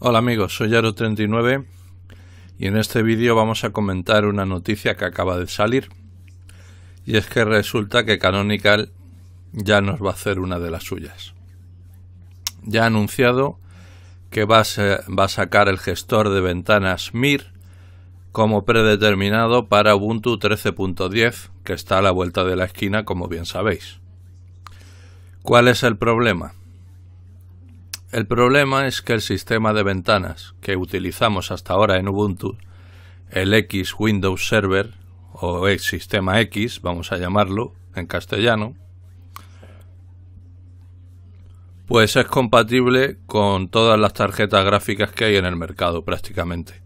Hola amigos, soy Yaro39 y en este vídeo vamos a comentar una noticia que acaba de salir y es que resulta que Canonical ya nos va a hacer una de las suyas. Ya ha anunciado que va a, sacar el gestor de ventanas MIR como predeterminado para Ubuntu 13.10 que está a la vuelta de la esquina como bien sabéis. ¿Cuál es el problema? El problema es que el sistema de ventanas que utilizamos hasta ahora en Ubuntu, el X Windows Server, o el sistema X, vamos a llamarlo en castellano, pues es compatible con todas las tarjetas gráficas que hay en el mercado prácticamente.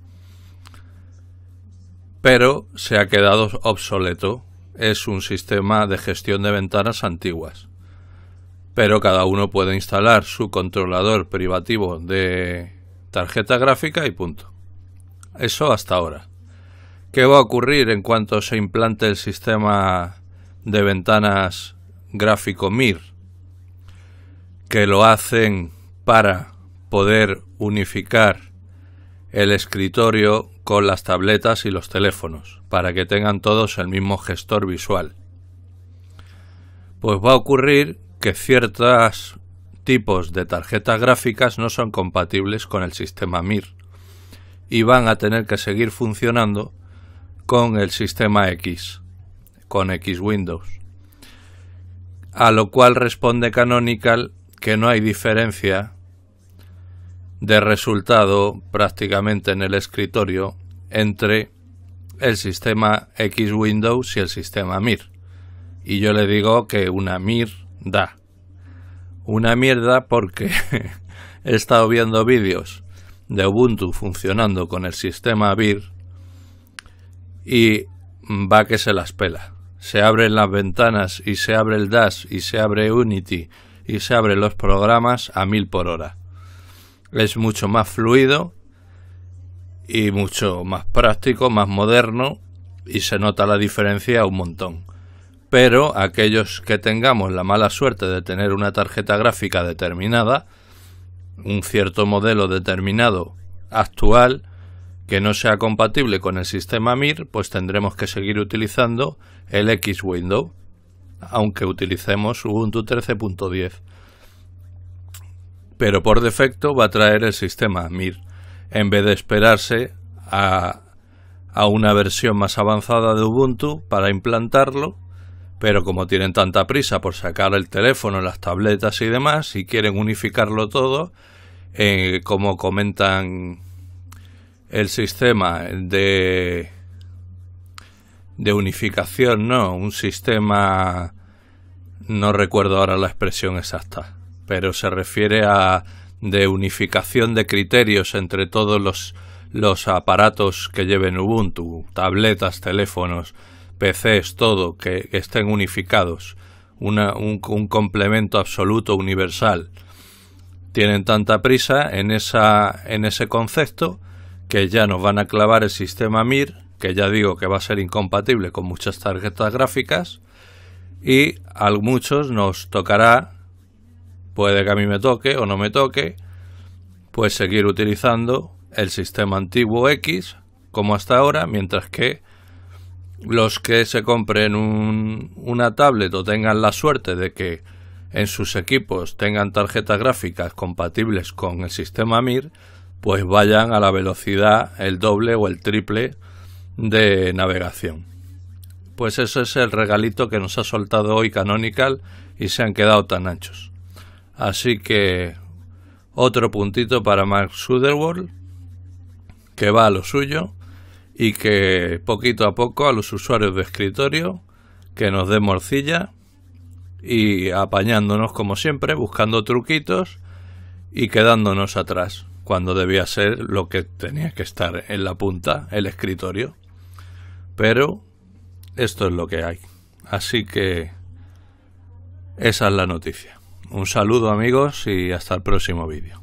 Pero se ha quedado obsoleto. Es un sistema de gestión de ventanas antiguas pero cada uno puede instalar su controlador privativo de tarjeta gráfica y punto. Eso hasta ahora. ¿Qué va a ocurrir en cuanto se implante el sistema de ventanas gráfico MIR? Que lo hacen para poder unificar el escritorio con las tabletas y los teléfonos, para que tengan todos el mismo gestor visual. Pues va a ocurrir que ciertos tipos de tarjetas gráficas no son compatibles con el sistema MIR y van a tener que seguir funcionando con el sistema X, con X Windows. A lo cual responde Canonical que no hay diferencia de resultado prácticamente en el escritorio entre el sistema X Windows y el sistema MIR. Y yo le digo que una MIR da. Una mierda porque he estado viendo vídeos de Ubuntu funcionando con el sistema Vir y va que se las pela. Se abren las ventanas y se abre el Dash y se abre Unity y se abren los programas a mil por hora. Es mucho más fluido y mucho más práctico, más moderno y se nota la diferencia un montón pero aquellos que tengamos la mala suerte de tener una tarjeta gráfica determinada, un cierto modelo determinado actual, que no sea compatible con el sistema MIR, pues tendremos que seguir utilizando el X Window, aunque utilicemos Ubuntu 13.10. Pero por defecto va a traer el sistema MIR, en vez de esperarse a, a una versión más avanzada de Ubuntu para implantarlo pero como tienen tanta prisa por sacar el teléfono, las tabletas y demás, y quieren unificarlo todo, eh, como comentan el sistema de, de unificación, no, un sistema, no recuerdo ahora la expresión exacta, pero se refiere a de unificación de criterios entre todos los, los aparatos que lleven Ubuntu, tabletas, teléfonos, PCs, todo, que, estén unificados, un, complemento absoluto, universal, tienen tanta prisa en, esa, en ese concepto que ya nos van a clavar el sistema MIR, que ya digo que va a ser incompatible con muchas tarjetas gráficas, y a muchos nos tocará, puede que a mí me toque o no me toque, pues seguir utilizando el sistema antiguo X como hasta ahora, mientras que los que se compren una tablet o tengan la suerte de que en sus equipos tengan tarjetas gráficas compatibles con el sistema MIR, pues vayan a la velocidad el doble o el triple de navegación. Pues ese es el regalito que nos ha soltado hoy Canonical y se han quedado tan anchos. Así que otro puntito para Mark Sutherworld, que va a lo suyo y que poquito a poco a los usuarios de escritorio que nos dé morcilla y apañándonos como siempre, buscando truquitos y quedándonos atrás cuando debía ser lo que tenía que estar en la punta, el escritorio. Pero esto es lo que hay. Así que esa es la noticia. Un saludo amigos y hasta el próximo vídeo.